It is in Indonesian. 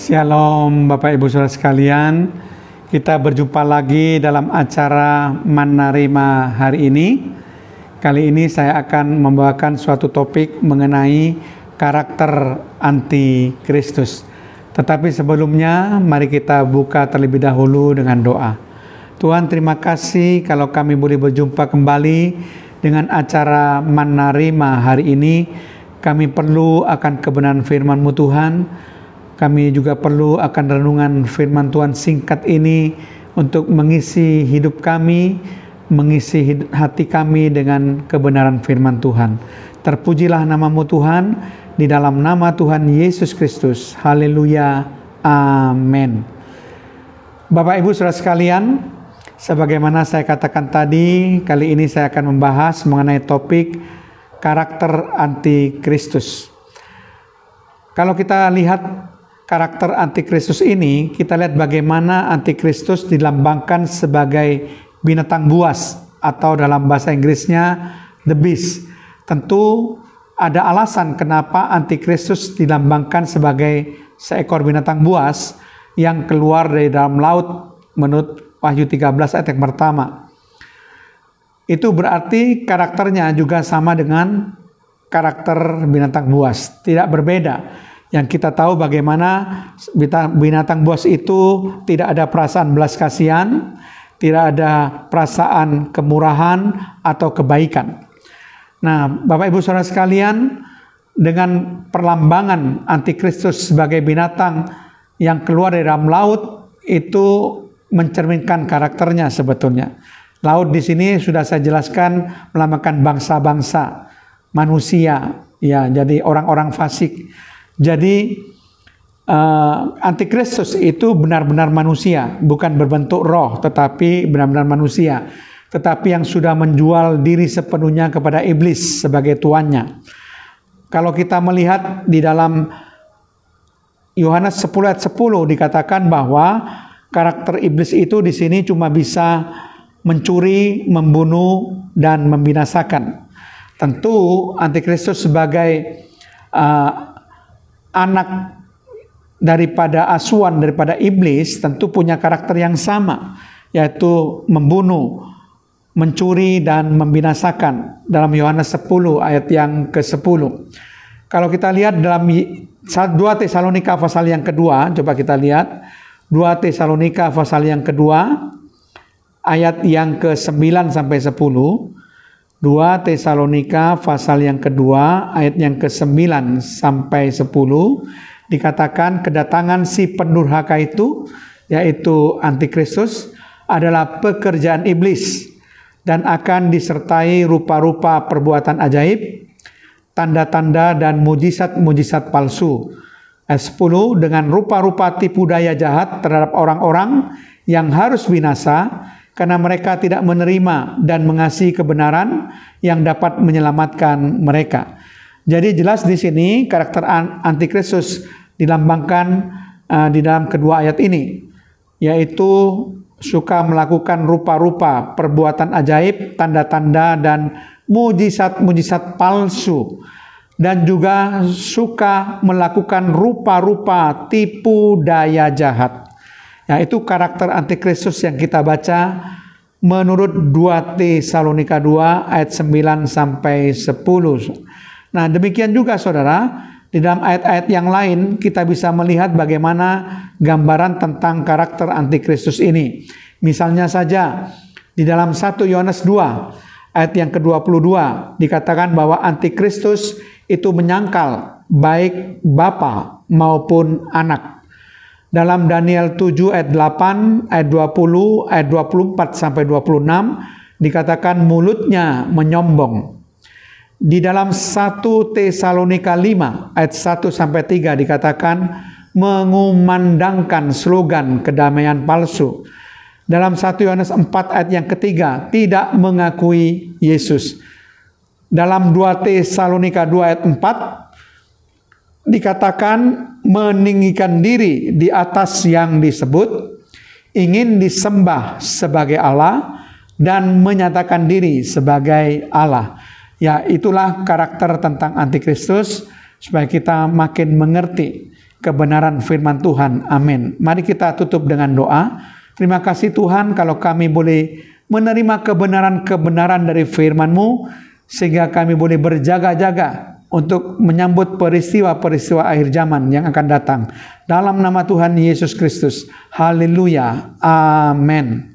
Shalom Bapak Ibu Saudara sekalian. Kita berjumpa lagi dalam acara Manarima hari ini. Kali ini saya akan membawakan suatu topik mengenai karakter anti Kristus. Tetapi sebelumnya mari kita buka terlebih dahulu dengan doa. Tuhan terima kasih kalau kami boleh berjumpa kembali dengan acara Manarima hari ini. Kami perlu akan kebenaran firman-Mu Tuhan. Tuhan kami juga perlu akan renungan firman Tuhan singkat ini untuk mengisi hidup kami, mengisi hati kami dengan kebenaran firman Tuhan. Terpujilah namamu Tuhan, di dalam nama Tuhan Yesus Kristus. Haleluya. Amin. Bapak Ibu Saudara sekalian, sebagaimana saya katakan tadi, kali ini saya akan membahas mengenai topik karakter anti Kristus. Kalau kita lihat karakter antikristus ini, kita lihat bagaimana antikristus dilambangkan sebagai binatang buas atau dalam bahasa Inggrisnya the beast. Tentu ada alasan kenapa antikristus dilambangkan sebagai seekor binatang buas yang keluar dari dalam laut menurut Wahyu 13 ayat yang pertama. Itu berarti karakternya juga sama dengan karakter binatang buas, tidak berbeda yang kita tahu bagaimana binatang buas itu tidak ada perasaan belas kasihan, tidak ada perasaan kemurahan atau kebaikan. Nah, Bapak Ibu Saudara sekalian, dengan perlambangan antikristus sebagai binatang yang keluar dari dalam laut itu mencerminkan karakternya sebetulnya. Laut di sini sudah saya jelaskan melambangkan bangsa-bangsa, manusia, ya, jadi orang-orang fasik. Jadi uh, antikristus itu benar-benar manusia, bukan berbentuk roh, tetapi benar-benar manusia. Tetapi yang sudah menjual diri sepenuhnya kepada iblis sebagai tuannya. Kalau kita melihat di dalam Yohanes 10 ayat 10 dikatakan bahwa karakter iblis itu di sini cuma bisa mencuri, membunuh, dan membinasakan. Tentu antikristus sebagai uh, anak daripada Aswan, daripada iblis tentu punya karakter yang sama yaitu membunuh, mencuri dan membinasakan dalam Yohanes 10 ayat yang ke-10. Kalau kita lihat dalam 2 Tesalonika pasal yang kedua, coba kita lihat 2 Tesalonika pasal yang kedua ayat yang ke-9 sampai 10. 2 Tesalonika pasal yang kedua ayat yang ke-9 sampai 10 dikatakan kedatangan si pendurhaka itu yaitu antikristus adalah pekerjaan iblis dan akan disertai rupa-rupa perbuatan ajaib, tanda-tanda dan mujizat-mujizat palsu. s 10 dengan rupa-rupa tipu daya jahat terhadap orang-orang yang harus binasa karena mereka tidak menerima dan mengasihi kebenaran yang dapat menyelamatkan mereka. Jadi jelas di sini karakter antikristus dilambangkan uh, di dalam kedua ayat ini, yaitu suka melakukan rupa-rupa perbuatan ajaib, tanda-tanda dan mujizat-mujizat palsu dan juga suka melakukan rupa-rupa tipu daya jahat. Nah, itu karakter antikristus yang kita baca menurut 2 Tesalonika 2 ayat 9 sampai 10. Nah, demikian juga Saudara, di dalam ayat-ayat yang lain kita bisa melihat bagaimana gambaran tentang karakter antikristus ini. Misalnya saja di dalam 1 Yohanes 2 ayat yang ke-22 dikatakan bahwa antikristus itu menyangkal baik bapa maupun anak dalam Daniel 7 ayat 8, ayat 20, ayat 24 sampai 26 dikatakan mulutnya menyombong. Di dalam 1 Tesalonika 5 ayat 1 sampai 3 dikatakan mengumandangkan slogan kedamaian palsu. Dalam 1 Yohanes 4 ayat yang ketiga, tidak mengakui Yesus. Dalam 2 Tesalonika 2 ayat 4 dikatakan meninggikan diri di atas yang disebut, ingin disembah sebagai Allah, dan menyatakan diri sebagai Allah. Ya, itulah karakter tentang antikristus supaya kita makin mengerti kebenaran firman Tuhan. Amin. Mari kita tutup dengan doa. Terima kasih Tuhan kalau kami boleh menerima kebenaran-kebenaran dari firman-Mu sehingga kami boleh berjaga-jaga untuk menyambut peristiwa-peristiwa akhir zaman yang akan datang. Dalam nama Tuhan Yesus Kristus. Haleluya. Amen.